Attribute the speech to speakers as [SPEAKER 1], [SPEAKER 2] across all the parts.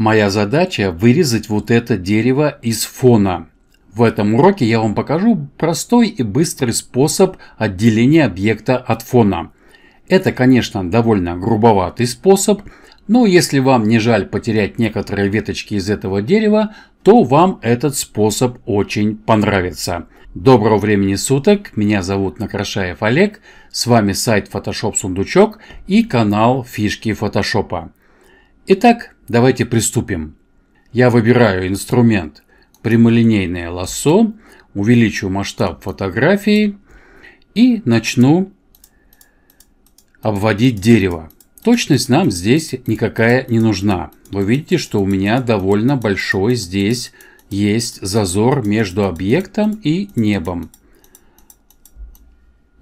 [SPEAKER 1] Моя задача вырезать вот это дерево из фона. В этом уроке я вам покажу простой и быстрый способ отделения объекта от фона. Это, конечно, довольно грубоватый способ, но если вам не жаль потерять некоторые веточки из этого дерева, то вам этот способ очень понравится. Доброго времени суток, меня зовут Накрашаев Олег, с вами сайт Photoshop Сундучок и канал Фишки Фотошопа. Итак, Давайте приступим. Я выбираю инструмент прямолинейное лассо, увеличу масштаб фотографии и начну обводить дерево. Точность нам здесь никакая не нужна. Вы видите, что у меня довольно большой здесь есть зазор между объектом и небом.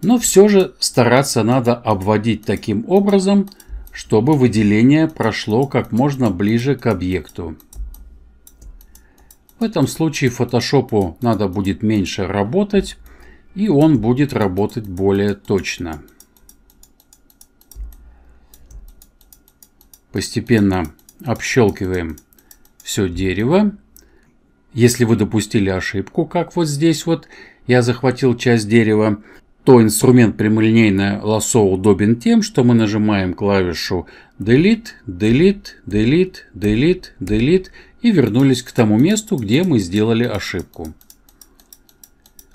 [SPEAKER 1] Но все же стараться надо обводить таким образом, чтобы выделение прошло как можно ближе к объекту. В этом случае фотошопу надо будет меньше работать, и он будет работать более точно. Постепенно общелкиваем все дерево. Если вы допустили ошибку, как вот здесь вот, я захватил часть дерева, то инструмент прямолинейно лассо удобен тем, что мы нажимаем клавишу Delete, Delete, Delete, Delete, Delete и вернулись к тому месту, где мы сделали ошибку.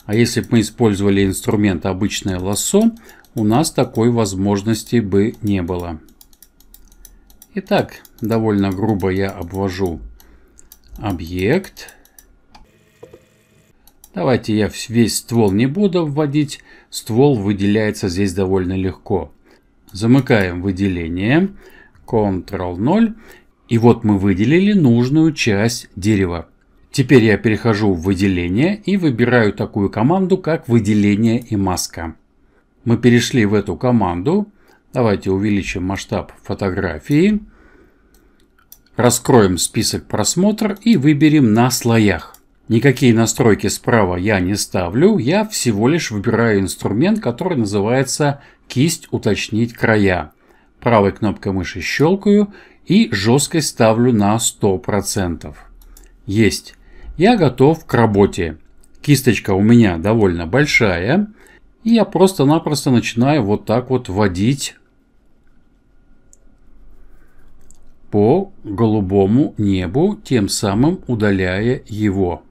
[SPEAKER 1] А если бы мы использовали инструмент обычное лассо, у нас такой возможности бы не было. Итак, довольно грубо я обвожу объект. Давайте я весь ствол не буду вводить. Ствол выделяется здесь довольно легко. Замыкаем выделение. Ctrl 0. И вот мы выделили нужную часть дерева. Теперь я перехожу в выделение и выбираю такую команду, как выделение и маска. Мы перешли в эту команду. Давайте увеличим масштаб фотографии. Раскроем список просмотр и выберем на слоях. Никакие настройки справа я не ставлю, я всего лишь выбираю инструмент, который называется «Кисть уточнить края». Правой кнопкой мыши щелкаю и жесткость ставлю на 100%. Есть. Я готов к работе. Кисточка у меня довольно большая. И я просто-напросто начинаю вот так вот водить по голубому небу, тем самым удаляя его.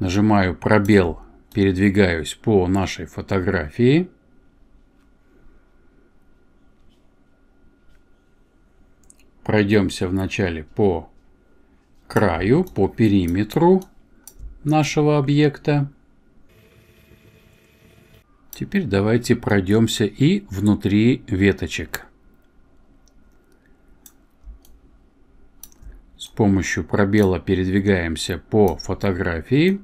[SPEAKER 1] Нажимаю пробел, передвигаюсь по нашей фотографии. Пройдемся вначале по краю, по периметру нашего объекта. Теперь давайте пройдемся и внутри веточек. помощью пробела передвигаемся по фотографии.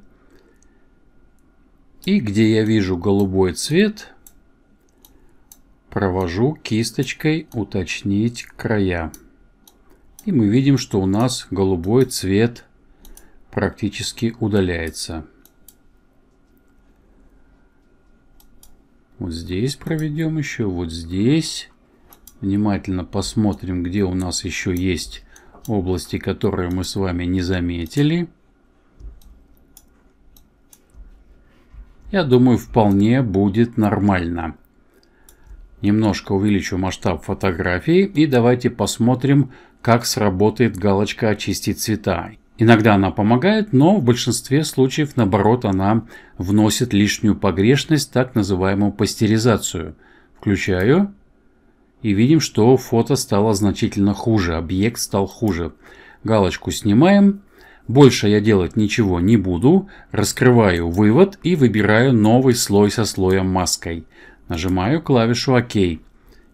[SPEAKER 1] И где я вижу голубой цвет, провожу кисточкой уточнить края. И мы видим, что у нас голубой цвет практически удаляется. Вот здесь проведем еще, вот здесь. Внимательно посмотрим, где у нас еще есть области, которые мы с вами не заметили. Я думаю, вполне будет нормально. Немножко увеличу масштаб фотографии и давайте посмотрим, как сработает галочка «Очистить цвета». Иногда она помогает, но в большинстве случаев, наоборот, она вносит лишнюю погрешность, так называемую пастеризацию. Включаю и видим, что фото стало значительно хуже, объект стал хуже. Галочку снимаем. Больше я делать ничего не буду. Раскрываю вывод и выбираю новый слой со слоем маской. Нажимаю клавишу ОК.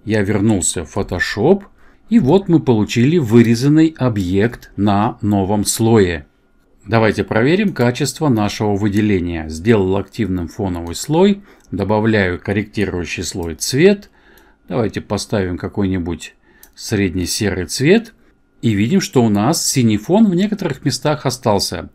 [SPEAKER 1] Я вернулся в Photoshop. И вот мы получили вырезанный объект на новом слое. Давайте проверим качество нашего выделения. Сделал активным фоновый слой, добавляю корректирующий слой цвет – Давайте поставим какой-нибудь средний серый цвет. И видим, что у нас синий фон в некоторых местах остался.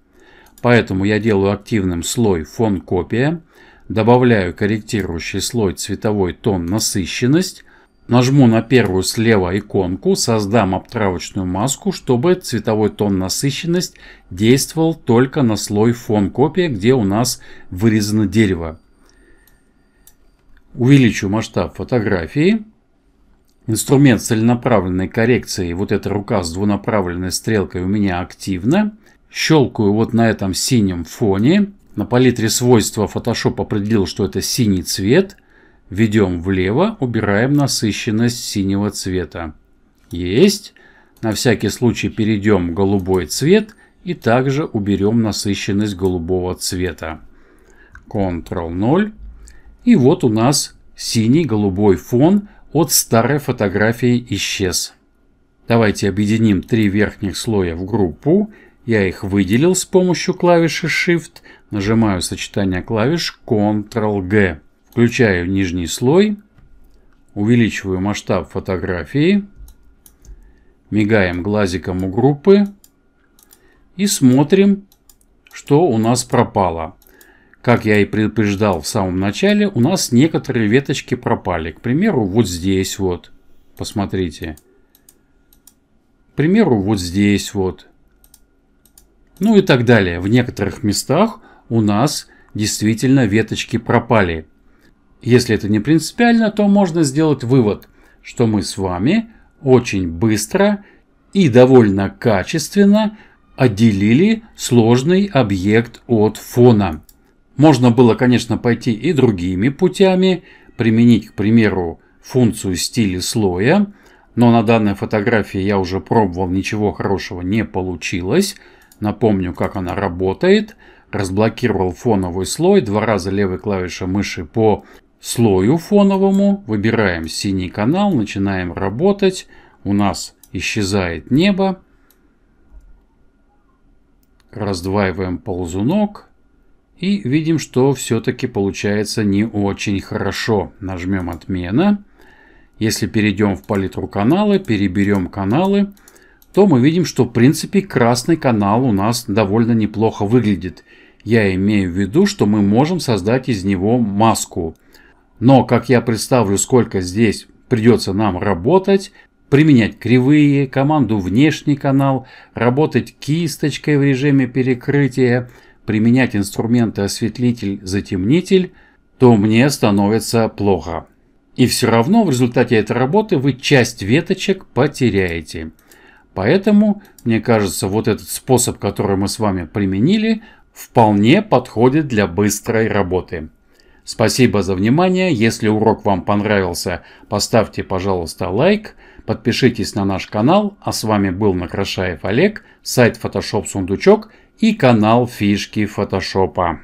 [SPEAKER 1] Поэтому я делаю активным слой фон копия. Добавляю корректирующий слой цветовой тон насыщенность. Нажму на первую слева иконку, создам обтравочную маску, чтобы цветовой тон насыщенность действовал только на слой фон копия, где у нас вырезано дерево увеличу масштаб фотографии. Инструмент целенаправленной коррекции, вот эта рука с двунаправленной стрелкой у меня активна. Щелкаю вот на этом синем фоне. На палитре свойства Photoshop определил, что это синий цвет. Ведем влево, убираем насыщенность синего цвета. Есть. На всякий случай перейдем в голубой цвет и также уберем насыщенность голубого цвета. Ctrl 0. И вот у нас синий-голубой фон от старой фотографии исчез. Давайте объединим три верхних слоя в группу. Я их выделил с помощью клавиши Shift. Нажимаю сочетание клавиш Ctrl-G. Включаю нижний слой. Увеличиваю масштаб фотографии. Мигаем глазиком у группы. И смотрим, что у нас пропало. Как я и предупреждал в самом начале, у нас некоторые веточки пропали. К примеру, вот здесь вот. Посмотрите. К примеру, вот здесь вот. Ну и так далее. В некоторых местах у нас действительно веточки пропали. Если это не принципиально, то можно сделать вывод, что мы с вами очень быстро и довольно качественно отделили сложный объект от фона. Можно было, конечно, пойти и другими путями, применить, к примеру, функцию стиля слоя, но на данной фотографии я уже пробовал, ничего хорошего не получилось. Напомню, как она работает. Разблокировал фоновый слой, два раза левой клавишей мыши по слою фоновому, выбираем синий канал, начинаем работать, у нас исчезает небо, раздваиваем ползунок, и видим, что все-таки получается не очень хорошо. Нажмем «Отмена». Если перейдем в палитру каналы переберем каналы, то мы видим, что в принципе красный канал у нас довольно неплохо выглядит. Я имею в виду, что мы можем создать из него маску. Но, как я представлю, сколько здесь придется нам работать, применять кривые, команду «Внешний канал», работать кисточкой в режиме перекрытия – применять инструменты осветлитель-затемнитель, то мне становится плохо. И все равно в результате этой работы вы часть веточек потеряете. Поэтому, мне кажется, вот этот способ, который мы с вами применили, вполне подходит для быстрой работы. Спасибо за внимание. Если урок вам понравился, поставьте, пожалуйста, лайк. Подпишитесь на наш канал. А с вами был Накрашаев Олег, сайт Photoshop Сундучок – и канал фишки фотошопа.